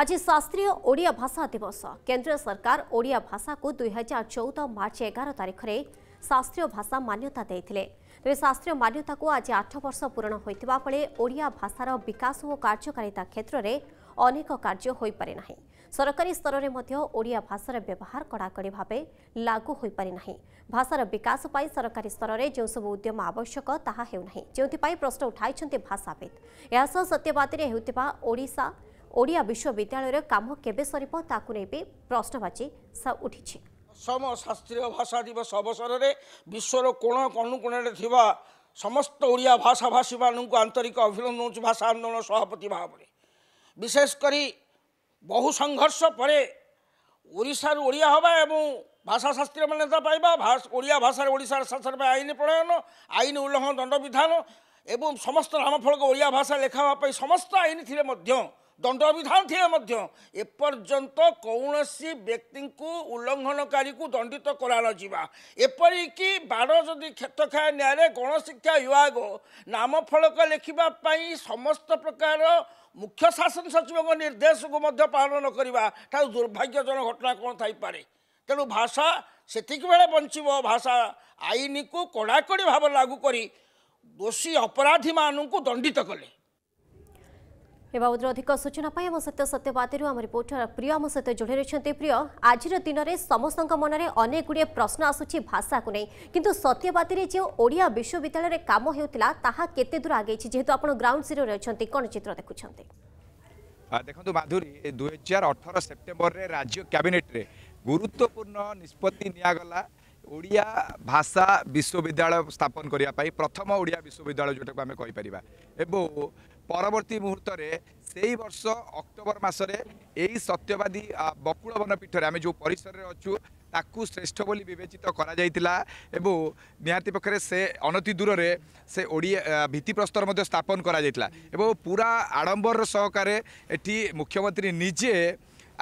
আজ শাস্ত্রীয় ওড়িয়া ভাষা দিবস কেন্দ্রীয় সরকার ওড়িয়া ভাষাকে দুই হাজার চৌদ মার্চ এগার তারিখে শাস্ত্রীয় ভাষা মান্যতা দিয়েছিল তবে শাস্ত্রীয় মান্যতাকে আজ আঠ বর্ষ পূরণ হয়ে বেড়ে ওড়িয়া ভাষার বিকাশ ও কার্যকারিতা ক্ষেত্রে অনেক কার্য হয়ে না সরকারি স্তরের মধ্যে ওড়িয়া ভাষার ব্যবহার কড়াকড়ি ভাবে লাগু হয়ে না ভাষার বিকাশ পাই সরকারি স্তরের যেসব উদ্যম আবশ্যক তাহা হেউ না যে প্রশ্ন উঠাইছেন ভাষাবিদ এসহ সত্যবাদী হেউথিবা ওড়িশা ଓଡ଼ିଆ ବିଶ୍ୱବିଦ୍ୟାଳୟର କାମ କେବେ ସରିବ ତାକୁ ନେଇ ବି ପ୍ରଶ୍ନବାଚୀ ଉଠିଛି ଦଶମ ଶାସ୍ତ୍ରୀୟ ଭାଷା ଦିବସ ଅବସରରେ ବିଶ୍ୱର କୋଣ କଣୁକୋଣରେ ଥିବା ସମସ୍ତ ଓଡ଼ିଆ ଭାଷାଭାଷୀମାନଙ୍କୁ ଆନ୍ତରିକ ଅଭିନନ୍ଦନ ହେଉଛି ଭାଷା ଆନ୍ଦୋଳନ ସଭାପତି ଭାବରେ ବିଶେଷ କରି ବହୁ ସଂଘର୍ଷ ପରେ ଓଡ଼ିଶାରୁ ଓଡ଼ିଆ ହେବା ଏବଂ ଭାଷାଶାସ୍ତ୍ରୀୟ ମାନ୍ୟତା ପାଇବା ଓଡ଼ିଆ ଭାଷାରେ ଓଡ଼ିଶାର ଶାସନ ପାଇଁ ଆଇନ ପ୍ରଣୟନ ଆଇନ ଉଲ୍ଲଂଘନ ଦଣ୍ଡବିଧାନ ଏବଂ ସମସ୍ତ ରାମଫଳକ ଓଡ଼ିଆ ଭାଷା ଲେଖା ହେବା ପାଇଁ ସମସ୍ତ ଆଇନ ଥିଲେ ମଧ୍ୟ ଦଣ୍ଡବିଧାନ ଥିଲେ ମଧ୍ୟ ଏପର୍ଯ୍ୟନ୍ତ କୌଣସି ବ୍ୟକ୍ତିଙ୍କୁ ଉଲ୍ଲଂଘନକାରୀକୁ ଦଣ୍ଡିତ କରାନଯିବା ଏପରିକି ବାର ଯଦି କ୍ଷେତ୍ରଖାୟ ନ୍ୟାୟରେ ଗଣଶିକ୍ଷା ବିଭାଗ ନାମ ଫଳକ ଲେଖିବା ପାଇଁ ସମସ୍ତ ପ୍ରକାର ମୁଖ୍ୟ ଶାସନ ସଚିବଙ୍କ ନିର୍ଦ୍ଦେଶକୁ ମଧ୍ୟ ପାଳନ ନ କରିବା ଠାରୁ ଦୁର୍ଭାଗ୍ୟଜନକ ଘଟଣା କ'ଣ ଥାଇପାରେ ତେଣୁ ଭାଷା ସେତିକିବେଳେ ବଞ୍ଚିବ ଭାଷା ଆଇନକୁ କଡ଼ାକଡ଼ି ଭାବରେ ଲାଗୁ କରି ଦୋଷୀ ଅପରାଧୀମାନଙ୍କୁ ଦଣ୍ଡିତ କଲେ ଏ ବାବଦରେ ଅଧିକ ସୂଚନା ପାଇଁ ଆମ ସହିତ ସତ୍ୟବାଦୀରୁ ଆମ ରିପୋର୍ଟର ପ୍ରିୟ ଆମ ସହିତ ଯୋଡ଼ି ରହିଛନ୍ତି ପ୍ରିୟ ଆଜିର ଦିନରେ ସମସ୍ତଙ୍କ ମନରେ ଅନେକ ଗୁଡ଼ିଏ ପ୍ରଶ୍ନ ଆସୁଛି ଭାଷାକୁ ନେଇ କିନ୍ତୁ ସତ୍ୟବାଦୀରେ ଯେଉଁ ଓଡ଼ିଆ ବିଶ୍ୱବିଦ୍ୟାଳୟରେ କାମ ହେଉଥିଲା ତାହା କେତେ ଦୂର ଆଗେଇଛି ଯେହେତୁ ଆପଣ ଗ୍ରାଉଣ୍ଡ ଜିରୋରେ ଅଛନ୍ତି କ'ଣ ଚିତ୍ର ଦେଖୁଛନ୍ତି ଦେଖନ୍ତୁ ମାଧୁରୀ ଦୁଇ ହଜାର ଅଠର ସେପ୍ଟେମ୍ବରରେ ରାଜ୍ୟ କ୍ୟାବିନେଟ୍ରେ ଗୁରୁତ୍ୱପୂର୍ଣ୍ଣ ନିଷ୍ପତ୍ତି ନିଆଗଲା ଓଡ଼ିଆ ଭାଷା ବିଶ୍ୱବିଦ୍ୟାଳୟ ସ୍ଥାପନ କରିବା ପାଇଁ ପ୍ରଥମ ଓଡ଼ିଆ ବିଶ୍ୱବିଦ୍ୟାଳୟ ଯେଉଁଟାକୁ ଆମେ କହିପାରିବା ଏବଂ ପରବର୍ତ୍ତୀ ମୁହୂର୍ତ୍ତରେ ସେଇ ବର୍ଷ ଅକ୍ଟୋବର ମାସରେ ଏଇ ସତ୍ୟବାଦୀ ବକୁଳ ବନପୀଠରେ ଆମେ ଯେଉଁ ପରିସରରେ ଅଛୁ ତାକୁ ଶ୍ରେଷ୍ଠ ବୋଲି ବିବେଚିତ କରାଯାଇଥିଲା ଏବଂ ନିହାତି ପକ୍ଷରେ ସେ ଅନତି ଦୂରରେ ସେ ଓଡ଼ିଆ ଭିତ୍ତିପ୍ରସ୍ତର ମଧ୍ୟ ସ୍ଥାପନ କରାଯାଇଥିଲା ଏବଂ ପୁରା ଆଡ଼ମ୍ବରର ସହକାରେ ଏଠି ମୁଖ୍ୟମନ୍ତ୍ରୀ ନିଜେ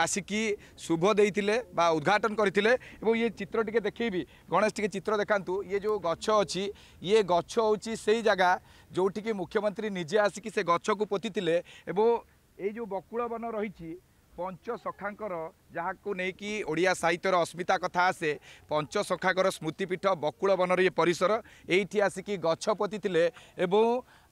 ଆସିକି ଶୁଭ ଦେଇଥିଲେ ବା ଉଦ୍ଘାଟନ କରିଥିଲେ ଏବଂ ଇଏ ଚିତ୍ର ଟିକେ ଦେଖେଇବି ଗଣେଶ ଟିକେ ଚିତ୍ର ଦେଖାନ୍ତୁ ଇଏ ଯେଉଁ ଗଛ ଅଛି ଇଏ ଗଛ ହେଉଛି ସେଇ ଜାଗା ଯେଉଁଠିକି ମୁଖ୍ୟମନ୍ତ୍ରୀ ନିଜେ ଆସିକି ସେ ଗଛକୁ ପୋତିଥିଲେ ଏବଂ ଏଇ ଯେଉଁ ବକୁଳ ବନ ରହିଛି ପଞ୍ଚସଖାଙ୍କର ଯାହାକୁ ନେଇକି ଓଡ଼ିଆ ସାହିତ୍ୟର ଅସ୍ମିତା କଥା ଆସେ ପଞ୍ଚସଖାଙ୍କର ସ୍ମୃତିପୀଠ ବକୁଳ ବନର ଇଏ ପରିସର ଏଇଠି ଆସିକି ଗଛ ପୋତିଥିଲେ ଏବଂ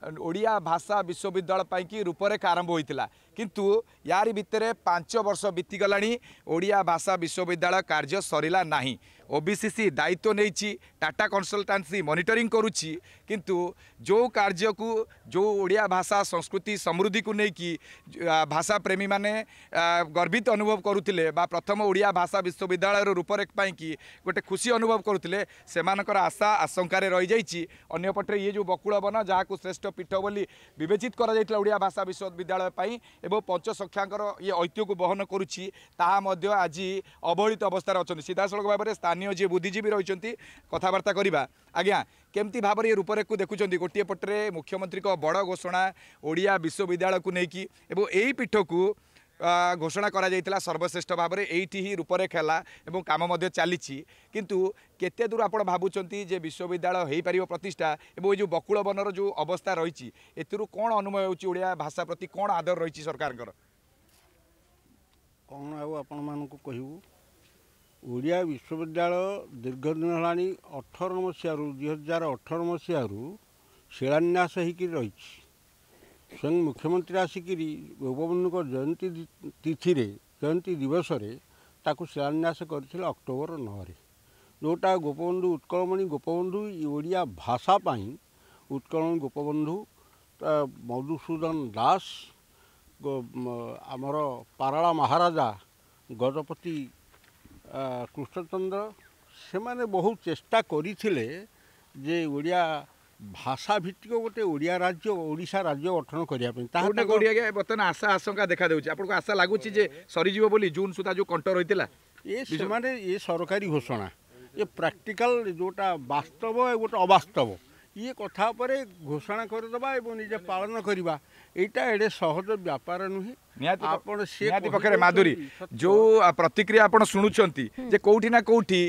ଓଡ଼ିଆ ଭାଷା ବିଶ୍ୱବିଦ୍ୟାଳୟ ପାଇଁକି ରୂପରେଖ ଆରମ୍ଭ ହୋଇଥିଲା କିନ୍ତୁ ୟାରି ଭିତରେ ପାଞ୍ଚ ବର୍ଷ ବିତିଗଲାଣି ଓଡ଼ିଆ ଭାଷା ବିଶ୍ୱବିଦ୍ୟାଳୟ କାର୍ଯ୍ୟ ସରିଲା ନାହିଁ ଓବିସିସି ଦାୟିତ୍ୱ ନେଇଛି ଟାଟା କନସଲଟାନ୍ସି ମନିଟରିଂ କରୁଛି କିନ୍ତୁ ଯେଉଁ କାର୍ଯ୍ୟକୁ ଯେଉଁ ଓଡ଼ିଆ ଭାଷା ସଂସ୍କୃତି ସମୃଦ୍ଧିକୁ ନେଇକି ଭାଷାପ୍ରେମୀମାନେ ଗର୍ବିତ ଅନୁଭବ କରୁଥିଲେ ବା ପ୍ରଥମ ଓଡ଼ିଆ ଭାଷା ବିଶ୍ୱବିଦ୍ୟାଳୟର ରୂପରେଖ ପାଇଁକି ଗୋଟେ ଖୁସି ଅନୁଭବ କରୁଥିଲେ ସେମାନଙ୍କର ଆଶା ଆଶଙ୍କାରେ ରହିଯାଇଛି ଅନ୍ୟପଟେ ଇଏ ଯେଉଁ ବକୁଳ ବନ ଯାହାକୁ ଶ୍ରେଷ୍ଠ ପୀଠ ବୋଲି ବିବେଚିତ କରାଯାଇଥିଲା ଓଡ଼ିଆ ଭାଷା ବିଶ୍ୱବିଦ୍ୟାଳୟ ପାଇଁ ଏବଂ ପଞ୍ଚସଖ୍ୟାଙ୍କର ଇଏ ଐତିହ୍ୟକୁ ବହନ କରୁଛି ତାହା ମଧ୍ୟ ଆଜି ଅବହେଳିତ ଅବସ୍ଥାରେ ଅଛନ୍ତି ସିଧାସଳଖ ଭାବରେ ସ୍ଥାନୀୟ ଯିଏ ବୁଦ୍ଧିଜୀବୀ ରହିଛନ୍ତି କଥାବାର୍ତ୍ତା କରିବା ଆଜ୍ଞା କେମିତି ଭାବରେ ଏ ରୂପରେଖକୁ ଦେଖୁଛନ୍ତି ଗୋଟିଏ ପଟରେ ମୁଖ୍ୟମନ୍ତ୍ରୀଙ୍କ ବଡ଼ ଘୋଷଣା ଓଡ଼ିଆ ବିଶ୍ୱବିଦ୍ୟାଳୟକୁ ନେଇକି ଏବଂ ଏହି ପୀଠକୁ ଘୋଷଣା କରାଯାଇଥିଲା ସର୍ବଶ୍ରେଷ୍ଠ ଭାବରେ ଏଇଠି ହିଁ ରୂପରେଖ ହେଲା ଏବଂ କାମ ମଧ୍ୟ ଚାଲିଛି କିନ୍ତୁ କେତେ ଦୂର ଆପଣ ଭାବୁଛନ୍ତି ଯେ ବିଶ୍ୱବିଦ୍ୟାଳୟ ହୋଇପାରିବ ପ୍ରତିଷ୍ଠା ଏବଂ ଏଇ ଯେଉଁ ବକୁଳ ବନର ଯେଉଁ ଅବସ୍ଥା ରହିଛି ଏଥିରୁ କ'ଣ ଅନୁମୟ ହେଉଛି ଓଡ଼ିଆ ଭାଷା ପ୍ରତି କ'ଣ ଆଦର ରହିଛି ସରକାରଙ୍କର କ'ଣ ଆଉ ଆପଣମାନଙ୍କୁ କହିବୁ ଓଡ଼ିଆ ବିଶ୍ୱବିଦ୍ୟାଳୟ ଦୀର୍ଘ ଦିନ ହେଲାଣି ଅଠର ମସିହାରୁ ଦୁଇ ହଜାର ଅଠର ମସିହାରୁ ଶିଳାନ୍ୟାସ ହୋଇକି ରହିଛି ସ୍ୱୟଂ ମୁଖ୍ୟମନ୍ତ୍ରୀ ଆସିକରି ଗୋପବନ୍ଧୁଙ୍କ ଜୟନ୍ତୀ ତିଥିରେ ଜୟନ୍ତୀ ଦିବସରେ ତାକୁ ଶିଳାନ୍ୟାସ କରିଥିଲେ ଅକ୍ଟୋବର ନଅରେ ଯେଉଁଟା ଗୋପବନ୍ଧୁ ଉତ୍କଳମଣି ଗୋପବନ୍ଧୁ ଓଡ଼ିଆ ଭାଷା ପାଇଁ ଉତ୍କଳମଣି ଗୋପବନ୍ଧୁ ମଧୁସୂଦନ ଦାସ ଆମର ପାରଳା ମହାରାଜା ଗଜପତି କୃଷ୍ଣଚନ୍ଦ୍ର ସେମାନେ ବହୁ ଚେଷ୍ଟା କରିଥିଲେ ଯେ ଓଡ଼ିଆ ଭାଷା ଭିତ୍ତିକ ଗୋଟେ ଓଡ଼ିଆ ରାଜ୍ୟ ଓଡ଼ିଶା ରାଜ୍ୟ ଗଠନ କରିବା ପାଇଁ ତାହା ଓଡ଼ିଆ ଆଜ୍ଞା ବର୍ତ୍ତମାନ ଆଶା ଆଶଙ୍କା ଦେଖାଦେଉଛି ଆପଣଙ୍କୁ ଆଶା ଲାଗୁଛି ଯେ ସରିଯିବ ବୋଲି ଜୁନ୍ ସୁଦ୍ଧା ଯେଉଁ କଣ୍ଟ ରହିଥିଲା ଏ ସେମାନେ ଏ ସରକାରୀ ଘୋଷଣା ଏ ପ୍ରାକ୍ଟିକାଲ ଯେଉଁଟା ବାସ୍ତବ ଏ ଗୋଟେ ଅବାସ୍ତବ ଇଏ କଥା ଉପରେ ଘୋଷଣା କରିଦେବା ଏବଂ ନିଜେ ପାଳନ କରିବା ଏଇଟା ଏଡ଼େ ସହଜ ବ୍ୟାପାର ନୁହେଁ ନିହାତି ଆପଣ ନିହାତି ପକ୍ଷରେ ମାଧୁରୀ ଯେଉଁ ପ୍ରତିକ୍ରିୟା ଆପଣ ଶୁଣୁଛନ୍ତି ଯେ କେଉଁଠି ନା କେଉଁଠି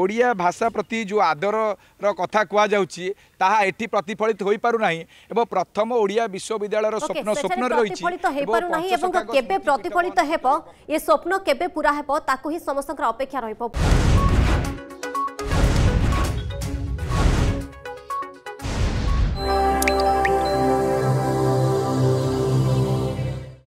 ଓଡ଼ିଆ ଭାଷା ପ୍ରତି ଯେଉଁ ଆଦରର କଥା କୁହାଯାଉଛି ତାହା ଏଠି ପ୍ରତିଫଳିତ ହୋଇପାରୁନାହିଁ ଏବଂ ପ୍ରଥମ ଓଡ଼ିଆ ବିଶ୍ୱବିଦ୍ୟାଳୟର ସ୍ୱପ୍ନ ସ୍ୱପ୍ନରେ ରହିଛି ହୋଇପାରୁନାହିଁ ଏବଂ କେବେ ପ୍ରତିଫଳିତ ହେବ ଏ ସ୍ୱପ୍ନ କେବେ ପୁରା ହେବ ତାକୁ ହିଁ ସମସ୍ତଙ୍କର ଅପେକ୍ଷା ରହିବ